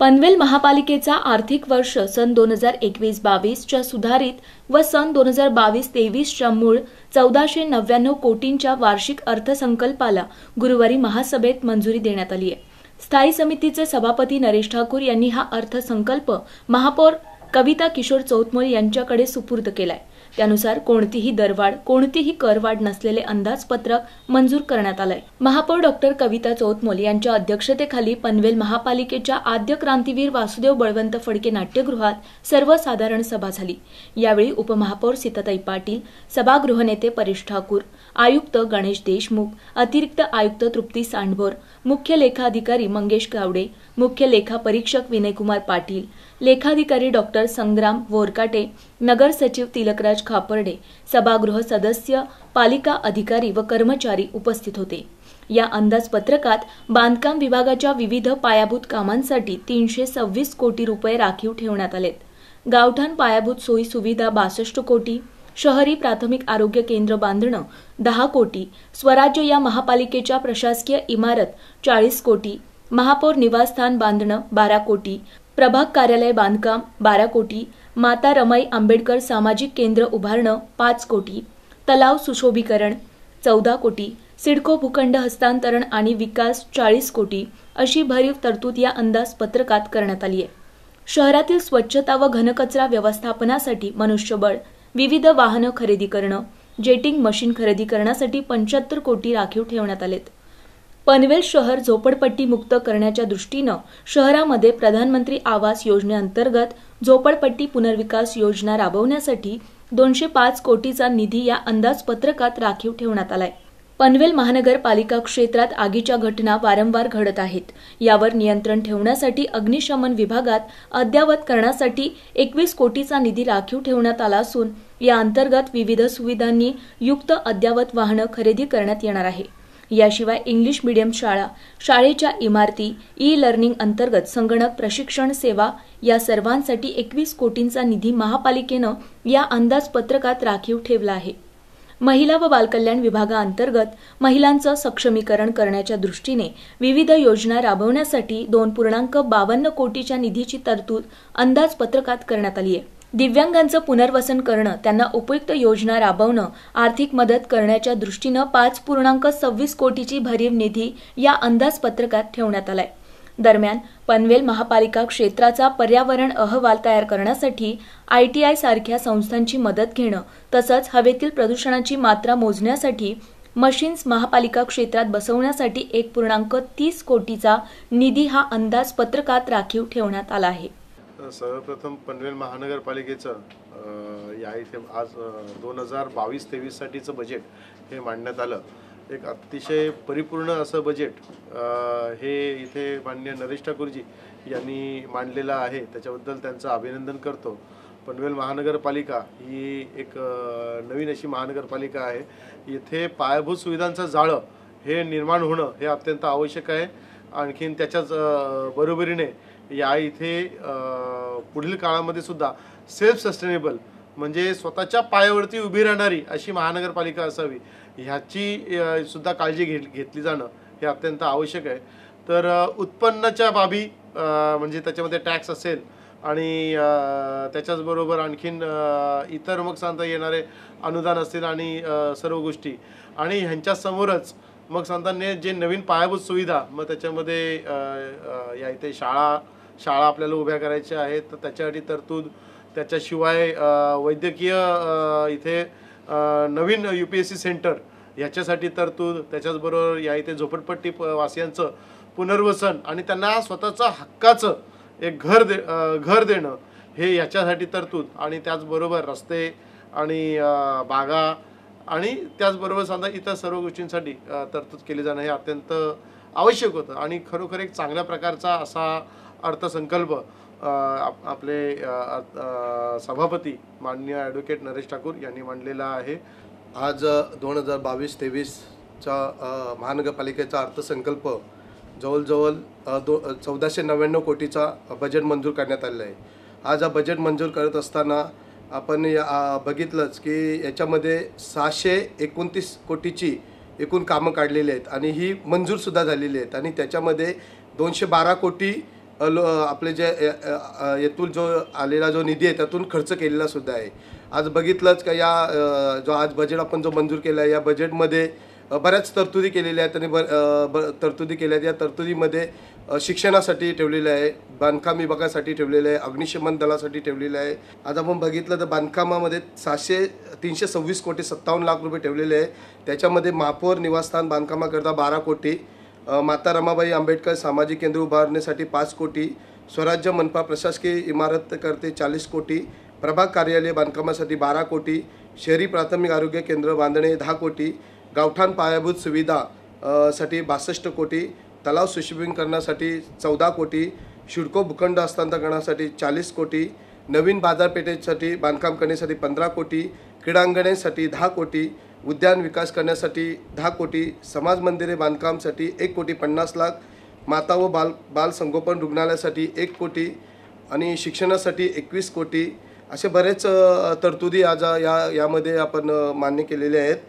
पनवेल महापालिकेचा आर्थिक वर्ष सन दोन हजार एकवीस बावीसच्या सुधारित व सन दोन हजार बावीस तेवीसच्या मूळ चौदाशे नव्याण्णव कोटींच्या वार्षिक अर्थसंकल्पाला गुरुवारी महासभेत मंजुरी देण्यात आली आहे स्थायी समितीचे सभापती नरेश ठाकूर यांनी हा अर्थसंकल्प महापौर कविता किशोर चौतमोल यांच्याकडे सुपूर्द केलाय त्यानुसार कोणतीही दरवाढ कोणतीही करवाढ नसलेले अंदाजपत्रक मंजूर करण्यात आलंय महापौर डॉक्टर कविता चौतमोल यांच्या अध्यक्षतेखाली पनवेल महापालिकेच्या आद्य क्रांतीवीर वासुदेव बळवंत फडके नाट्यगृहात सर्वसाधारण सभा झाली यावेळी उपमहापौर सीताताई पाटील सभागृह नेते परेश ठाकूर आयुक्त गणेश देशमुख अतिरिक्त आयुक्त तृप्ती सांडभोर मुख्य लेखाधिकारी मंगेश गावडे मुख्य लेखापरीक्षक विनयकुमार पाटील लेखाधिकारी डॉक्टर संग्राम वोरकाटे नगर सचिव तिलकराज खापर्डे सभागृह सदस्य पालिका अधिकारी व कर्मचारी उपस्थित होते या अंदाजपत्रकात बांधकाम विभागाच्या विविध पायाभूत कामांसाठी तीनशे सव्वीस कोटी रुपये राखीव ठेवण्यात आलेत गावठाण पायाभूत सोयी सुविधा बासष्ट कोटी शहरी प्राथमिक आरोग्य केंद्र बांधणं दहा कोटी स्वराज्य या महापालिकेच्या प्रशासकीय इमारत चाळीस कोटी महापौर निवासस्थान बांधणं बारा कोटी प्रभाग कार्यालय बांधकाम बारा कोटी माता रमाई आंबेडकर सामाजिक केंद्र उभारणं पाच कोटी तलाव सुशोभीकरण चौदा कोटी सिडको भूखंड हस्तांतरण आणि विकास चाळीस कोटी अशी भरीव तरतूद या अंदाजपत्रकात करण्यात आली आहे शहरातील स्वच्छता व घनकचरा व्यवस्थापनासाठी मनुष्यबळ विविध वाहनं खरेदी करणं जेटिंग मशीन खरेदी करण्यासाठी पंच्याहत्तर कोटी राखीव ठेवण्यात आलेत पनवेल शहर झोपडपट्टी मुक्त करण्याच्या दृष्टीनं शहरामध्ये प्रधानमंत्री आवास योजनेअंतर्गत झोपडपट्टी पुनर्विकास योजना राबवण्यासाठी दोनशे पाच कोटीचा निधी या अंदाजपत्रकात राखीव ठेवण्यात आलाय पनवेल महानगरपालिका क्षेत्रात आगीच्या घटना वारंवार घडत आहेत यावर नियंत्रण ठेवण्यासाठी अग्निशमन विभागात अद्यावत करण्यासाठी एकवीस कोटीचा निधी राखीव ठेवण्यात आला असून या अंतर्गत विविध सुविधांनी युक्त अद्यावत वाहनं खरेदी करण्यात येणार आहे याशिवाय इंग्लिश मिडियम शाळा शाळेच्या इमारती ई लर्निंग अंतर्गत संगणक प्रशिक्षण सेवा या सर्वांसाठी एकवीस कोटींचा निधी महापालिकेनं या अंदाजपत्रकात राखीव ठेवला आहे महिला व बालकल्याण विभागाअंतर्गत महिलांचं सक्षमीकरण करण्याच्या दृष्टीने विविध योजना राबवण्यासाठी दोन पूर्णांक बावन्न कोटीच्या निधीची तरतूद अंदाजपत्रकात करण्यात आली आहे दिव्यांगांचं पुनर्वसन करणं त्यांना उपयुक्त योजना राबवणं आर्थिक मदत करण्याच्या दृष्टीनं पाच पूर्णांक सव्वीस कोटीची भरीव निधी या अंदाजपत्रकात ठेवण्यात आलाय दरम्यान पनवेल महापालिका क्षेत्राचा पर्यावरण अहवाल तयार करण्यासाठी आयटीआय सारख्या संस्थांची मदत घेणं तसंच हवेतील प्रदूषणाची मात्रा मोजण्यासाठी मशीन्स महापालिका क्षेत्रात बसवण्यासाठी एक पूर्णांक तीस कोटीचा निधी हा अंदाजपत्रकात राखीव ठेवण्यात आला आहे सर्वप्रथम पनवेल महानगरपालिकेचं या इथे आज दोन हजार बावीस तेवीससाठीचं बजेट हे मांडण्यात आलं एक अतिशय परिपूर्ण असं बजेट हे इथे मान्य नरेश ठाकूरजी यांनी मांडलेलं आहे त्याच्याबद्दल त्यांचं अभिनंदन करतो पनवेल महानगरपालिका ही एक नवीन अशी महानगरपालिका आहे इथे पायाभूत सुविधांचं जाळं हे निर्माण होणं हे अत्यंत आवश्यक आहे आणखीन त्याच्याच बरोबरीने या इथे पुढील काळामध्ये सुद्धा सेल्फ सस्टेनेबल म्हणजे स्वतःच्या पायावरती उभी राहणारी अशी महानगरपालिका असावी ह्याची सुद्धा काळजी घे घेतली जाणं हे अत्यंत आवश्यक आहे तर उत्पन्नाच्या बाबी म्हणजे त्याच्यामध्ये टॅक्स असेल आणि त्याच्याचबरोबर आणखीन इतर मग सांगता येणारे अनुदान असतील आणि सर्व गोष्टी आणि ह्यांच्यासमोरच मग सांगताने जे नवीन पायाभूत सुविधा मग त्याच्यामध्ये या इथे शाळा शाळा आपल्याला उभ्या करायच्या आहेत तर त्याच्यासाठी तरतूद त्याच्याशिवाय वैद्यकीय इथे नवीन U P S C centre ह्याच्यासाठी तरतूद त्याच्याचबरोबर या इथे झोपडपट्टी वासियांचं पुनर्वसन आणि त्यांना स्वतःचं हक्काचं एक घर दे घर देणं हे याच्यासाठी तरतूद आणि त्याचबरोबर रस्ते आणि बागा आणि त्याचबरोबर समजा इतर सर्व गोष्टींसाठी तरतूद केली जाणं हे अत्यंत आवश्यक होतं आणि खरोखर एक चांगल्या प्रकारचा असा अर्थसंकल्प आपले सभापती माननीय ॲडव्होकेट नरेश ठाकूर यांनी मांडलेला आहे आज दोन हजार बावीस तेवीसचा महानगरपालिकेचा अर्थसंकल्प जवळजवळ दो चौदाशे नव्याण्णव कोटीचा बजेट मंजूर करण्यात आलेला आहे आज हा बजेट मंजूर करत असताना आपण या बघितलंच की याच्यामध्ये सहाशे एकोणतीस कोटीची एकूण कामं काढलेली आहेत आणि ही मंजूरसुद्धा झालेली आहेत आणि त्याच्यामध्ये दोनशे बारा कोटी लो आपले जे येथून जो आलेला जो निधी आहे त्यातून खर्च केलेला सुद्धा आहे आज बघितलंच का या जो आज बजेट आपण जो मंजूर केला आहे या बजेटमध्ये बऱ्याच तरतुदी केलेल्या आहेत त्यांनी बर ब तरतुदी केल्या आहेत या तरतुदीमध्ये शिक्षणासाठी ठेवलेलं आहे बांधकाम विभागासाठी ठेवलेलं आहे अग्निशमन दलासाठी ठेवलेलं आहे आज आपण बघितलं तर बांधकामामध्ये सहाशे तीनशे सव्वीस कोटी सत्तावन्न लाख रुपये ठेवलेले आहे त्याच्यामध्ये महापौर निवासस्थान बांधकामाकरता बारा कोटी माता रमाबाई आंबेडकर सामाजिक केंद्र उभारण्यासाठी पाच कोटी स्वराज्य मनपा प्रशासकीय इमारत करते चाळीस कोटी प्रभाग कार्यालय बांधकामासाठी बारा कोटी शहरी प्राथमिक आरोग्य केंद्र बांधणे दहा कोटी गावठाण पायाभूत सुविधा साठी बासष्ट कोटी तलाव सुशोभीकरणासाठी चौदा कोटी शिडको भूखंड हस्तांतरणासाठी चाळीस कोटी नवीन बाजारपेठेसाठी बांधकाम करण्यासाठी पंधरा कोटी क्रीडांगणेसाठी दहा कोटी उद्यान विकास करण्यासाठी दहा कोटी समाज मंदिरे बांधकामसाठी एक कोटी पन्नास लाख माता व बाल बालसंगोपन रुग्णालयासाठी एक कोटी आणि शिक्षणासाठी एकवीस कोटी असे बरेच तरतुदी आज या यामध्ये आपण मान्य केलेले आहेत